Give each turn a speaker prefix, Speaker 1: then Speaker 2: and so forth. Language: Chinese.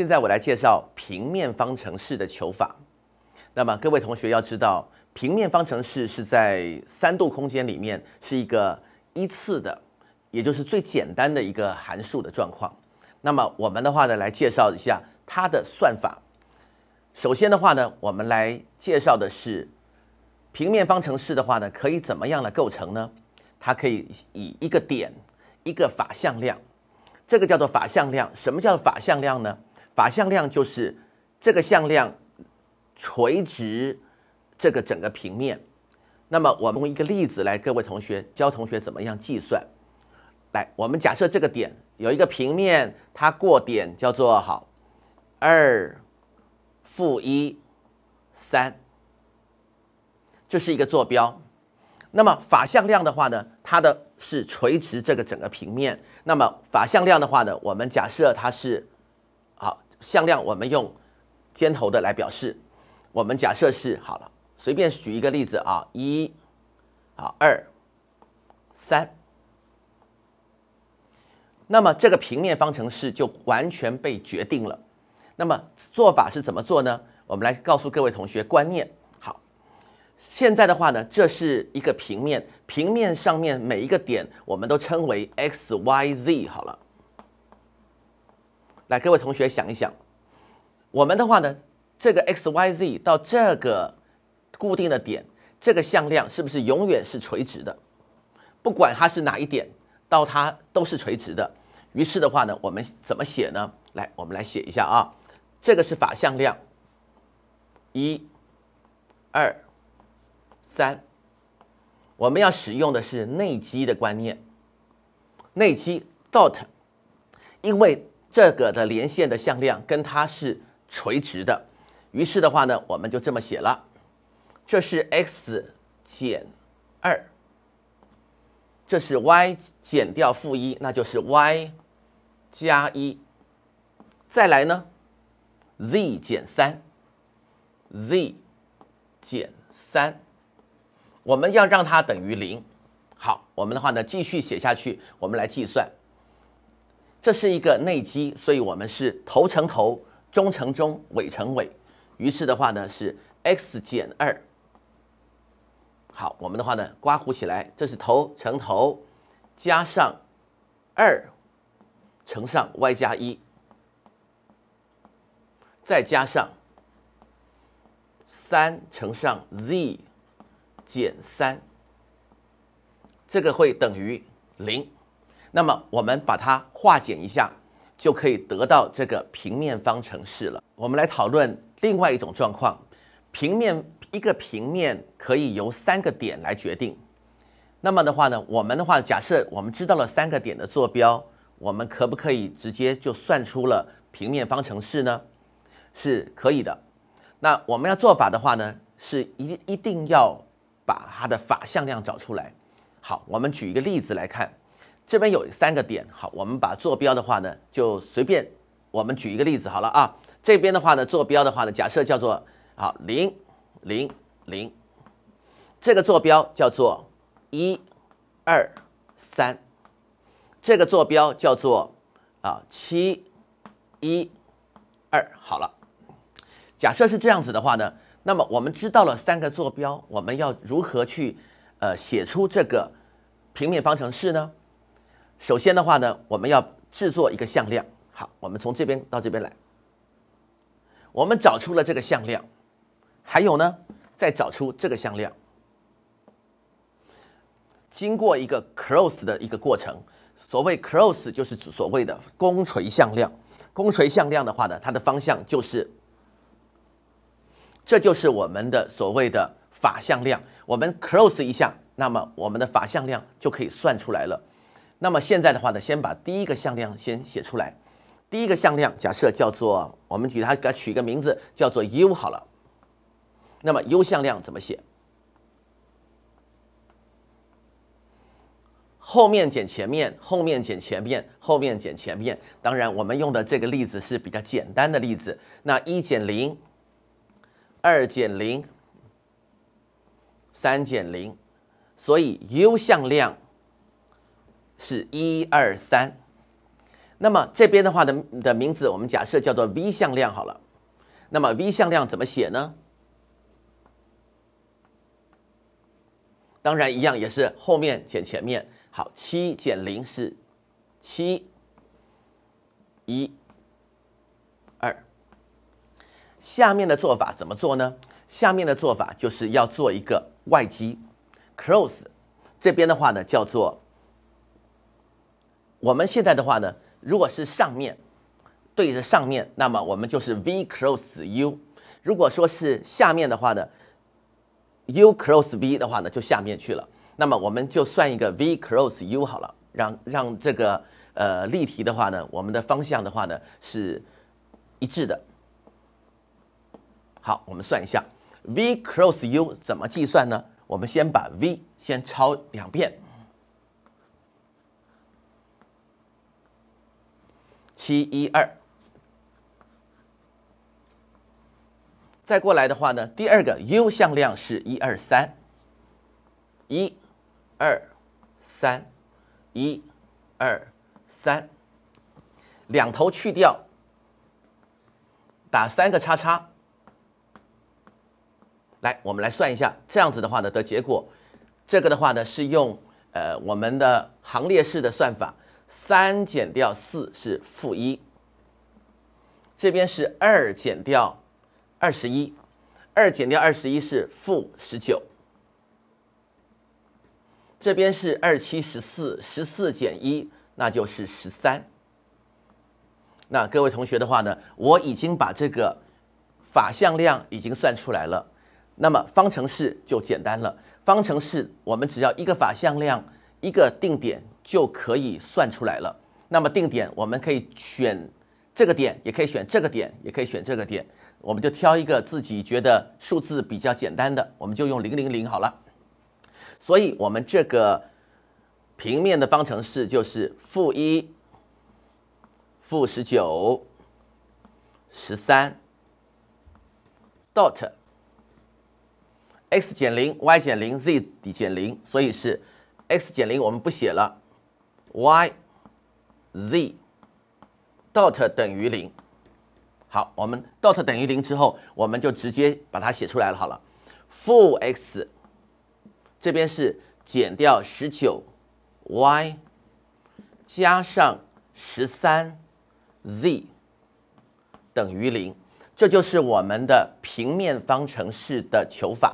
Speaker 1: 现在我来介绍平面方程式的求法。那么各位同学要知道，平面方程式是在三度空间里面是一个一次的，也就是最简单的一个函数的状况。那么我们的话呢，来介绍一下它的算法。首先的话呢，我们来介绍的是平面方程式的话呢，可以怎么样的构成呢？它可以以一个点，一个法向量，这个叫做法向量。什么叫法向量呢？法向量就是这个向量垂直这个整个平面。那么，我们用一个例子来，各位同学教同学怎么样计算。来，我们假设这个点有一个平面，它过点叫做好二负一三，这是一个坐标。那么法向量的话呢，它的是垂直这个整个平面。那么法向量的话呢，我们假设它是。向量我们用尖头的来表示，我们假设是好了，随便举一个例子啊，一，好二三，那么这个平面方程式就完全被决定了。那么做法是怎么做呢？我们来告诉各位同学观念。好，现在的话呢，这是一个平面，平面上面每一个点我们都称为 x、y、z，好了。来，各位同学想一想，我们的话呢，这个 x y z 到这个固定的点，这个向量是不是永远是垂直的？不管它是哪一点，到它都是垂直的。于是的话呢，我们怎么写呢？来，我们来写一下啊，这个是法向量，一、二、三，我们要使用的是内积的观念，内积 dot，因为。这个的连线的向量跟它是垂直的，于是的话呢，我们就这么写了，这是 x 减二，这是 y 减掉负一，那就是 y 加一，再来呢，z 减三，z 减三，我们要让它等于零。好，我们的话呢，继续写下去，我们来计算。这是一个内积，所以我们是头乘头，中乘中，尾乘尾。于是的话呢，是 x 减二。好，我们的话呢，刮弧起来，这是头乘头，加上二乘上 y 加一，再加上三乘上 z 减三，这个会等于零。那么我们把它化简一下，就可以得到这个平面方程式了。我们来讨论另外一种状况，平面一个平面可以由三个点来决定。那么的话呢，我们的话假设我们知道了三个点的坐标，我们可不可以直接就算出了平面方程式呢？是可以的。那我们要做法的话呢，是一一定要把它的法向量找出来。好，我们举一个例子来看。这边有三个点，好，我们把坐标的话呢，就随便，我们举一个例子好了啊。这边的话呢，坐标的话呢，假设叫做好零零零，这个坐标叫做一二三，这个坐标叫做啊七一二，好了。假设是这样子的话呢，那么我们知道了三个坐标，我们要如何去呃写出这个平面方程式呢？首先的话呢，我们要制作一个向量。好，我们从这边到这边来，我们找出了这个向量，还有呢，再找出这个向量，经过一个 cross 的一个过程。所谓 cross 就是所谓的公垂向量。公垂向量的话呢，它的方向就是，这就是我们的所谓的法向量。我们 cross 一下，那么我们的法向量就可以算出来了。那么现在的话呢，先把第一个向量先写出来。第一个向量假设叫做，我们给它给它取一个名字，叫做 u 好了。那么 u 向量怎么写？后面减前面，后面减前面，后面减前面。当然，我们用的这个例子是比较简单的例子。那一减零，二减零，三减零，所以 u 向量。是一、二、三，那么这边的话的的名字我们假设叫做 v 向量好了，那么 v 向量怎么写呢？当然一样也是后面减前面，好，七减零是七一二。下面的做法怎么做呢？下面的做法就是要做一个外积，cross，这边的话呢叫做。我们现在的话呢，如果是上面对着上面，那么我们就是 v cross u；如果说是下面的话呢，u cross v 的话呢，就下面去了。那么我们就算一个 v cross u 好了，让让这个呃例题的话呢，我们的方向的话呢是一致的。好，我们算一下 v cross u 怎么计算呢？我们先把 v 先抄两遍。七一二，再过来的话呢，第二个 u 向量是一二三，一，二，三，一，二，三，两头去掉，打三个叉叉。来，我们来算一下，这样子的话呢，的结果，这个的话呢，是用呃我们的行列式的算法。三减掉四是负一，这边是二减掉二十一，二减掉二十一是负十九，这边是二七十四，十四减一那就是十三。那各位同学的话呢，我已经把这个法向量已经算出来了，那么方程式就简单了。方程式我们只要一个法向量，一个定点。就可以算出来了。那么定点，我们可以选这个点，也可以选这个点，也可以选这个点。我们就挑一个自己觉得数字比较简单的，我们就用零零零好了。所以，我们这个平面的方程式就是负一、负十九、十三 dot x 减零，y 减零，z 减零，所以是 x 减零，我们不写了。y, z dot 等于零。好，我们 dot 等于零之后，我们就直接把它写出来了。好了，负 x 这边是减掉十九 y，加上十三 z 等于零，这就是我们的平面方程式的求法。